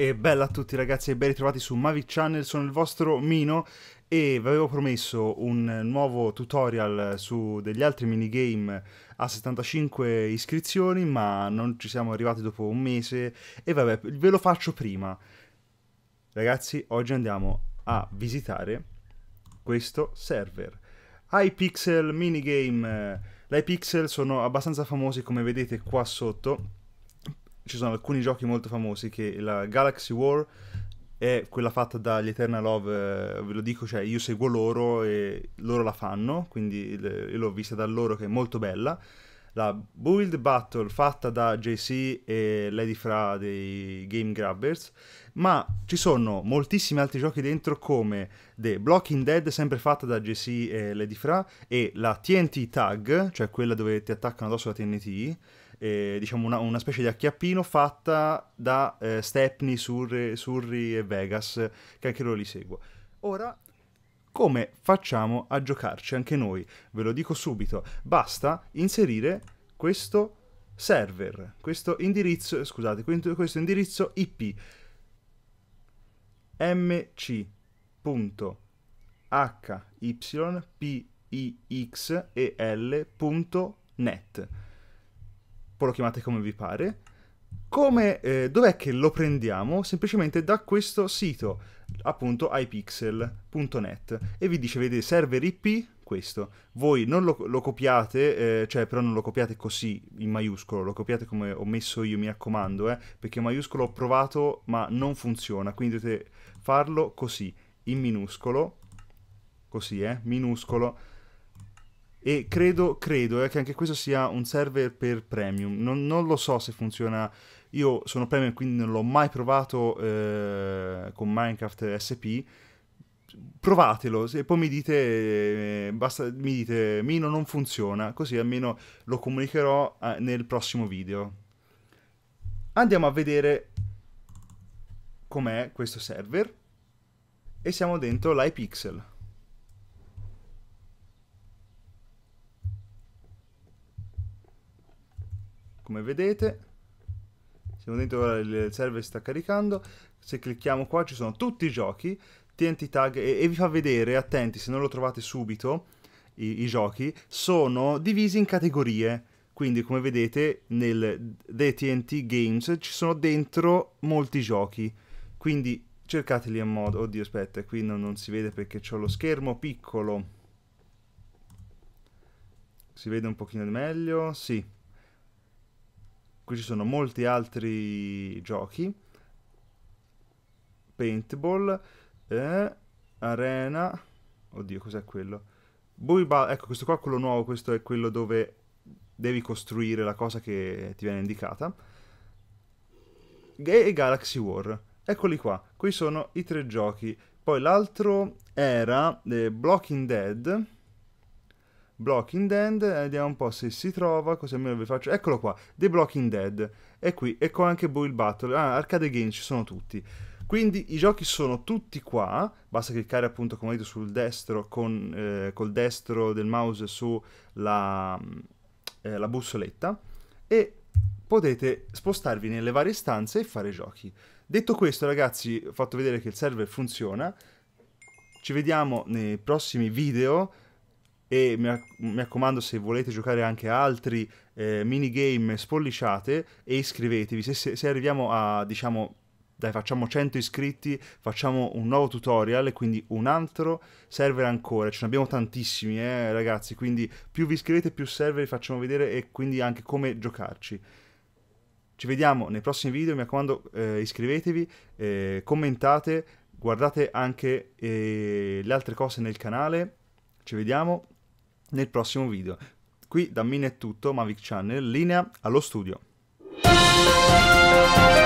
E bella a tutti ragazzi e ben ritrovati su Mavic Channel, sono il vostro Mino e vi avevo promesso un nuovo tutorial su degli altri minigame a 75 iscrizioni ma non ci siamo arrivati dopo un mese e vabbè ve lo faccio prima. Ragazzi oggi andiamo a visitare questo server. iPixel minigame, eh, l'iPixel sono abbastanza famosi come vedete qua sotto ci sono alcuni giochi molto famosi che la Galaxy War è quella fatta dagli Eternal Love, eh, ve lo dico, cioè io seguo loro e loro la fanno, quindi l- l'ho vista da loro che è molto bella la build battle fatta da JC e Lady Fra dei Game Grabbers, ma ci sono moltissimi altri giochi dentro come The Blocking Dead, sempre fatta da JC e Lady Fra, e la TNT Tag, cioè quella dove ti attaccano addosso la TNT, eh, diciamo una, una, specie di acchiappino fatta da eh, Stepney, Surry, Surri e Vegas, che anche loro li seguo. Ora come facciamo a giocarci anche noi? Ve lo dico subito, basta inserire questo server, questo indirizzo, scusate, questo indirizzo IP mc.hypixel.net. Poi lo chiamate come vi pare. Come, eh, dov'è che lo prendiamo? Semplicemente da questo sito appunto ipixel.net e vi dice vedete server IP questo voi non lo, lo copiate eh, cioè però non lo copiate così in maiuscolo lo copiate come ho messo io mi raccomando eh, perché in maiuscolo ho provato ma non funziona quindi dovete farlo così in minuscolo così eh minuscolo e credo, credo eh, che anche questo sia un server per premium. Non, non, lo so se funziona. Io sono premium, quindi non l'ho mai provato eh, con Minecraft SP. Provatelo, se poi mi dite, eh, basta, mi dite Mino non funziona, così almeno lo comunicherò eh, nel prossimo video. Andiamo a vedere com'è questo server e siamo dentro l'iPixel. come vedete siamo dentro il server sta caricando se clicchiamo qua ci sono tutti i giochi TNT Tag e, e vi fa vedere attenti se non lo trovate subito i, i giochi sono divisi in categorie quindi come vedete nel The TNT Games ci sono dentro molti giochi quindi cercateli a modo oddio aspetta qui non, non si vede perché ho lo schermo piccolo si vede un pochino meglio sì qui ci sono molti altri giochi. Paintball, eh, Arena, oddio cos'è quello? Bui ecco questo qua è quello nuovo, questo è quello dove devi costruire la cosa che ti viene indicata. E Galaxy War, eccoli qua, qui sono i tre giochi. Poi l'altro era eh, Blocking Dead, Blocking Dead, eh, vediamo un po' se si trova, così almeno vi faccio... Eccolo qua, The Blocking Dead, è qui, ecco anche Build Battle, ah, Arcade Games ci sono tutti. Quindi i giochi sono tutti qua, basta cliccare appunto come detto sul destro, con, eh, col destro del mouse sulla eh, la bussoletta e potete spostarvi nelle varie stanze e fare giochi. Detto questo ragazzi, ho fatto vedere che il server funziona, ci vediamo nei prossimi video e mi, raccomando se volete giocare anche altri eh, minigame spolliciate e iscrivetevi se, se, se arriviamo a diciamo dai facciamo 100 iscritti facciamo un nuovo tutorial e quindi un altro server ancora ce ne abbiamo tantissimi eh, ragazzi quindi più vi iscrivete più server vi facciamo vedere e quindi anche come giocarci ci vediamo nei prossimi video mi raccomando eh, iscrivetevi eh, commentate guardate anche eh, le altre cose nel canale ci vediamo nel prossimo video. Qui da Mine è tutto, Mavic Channel, linea allo studio.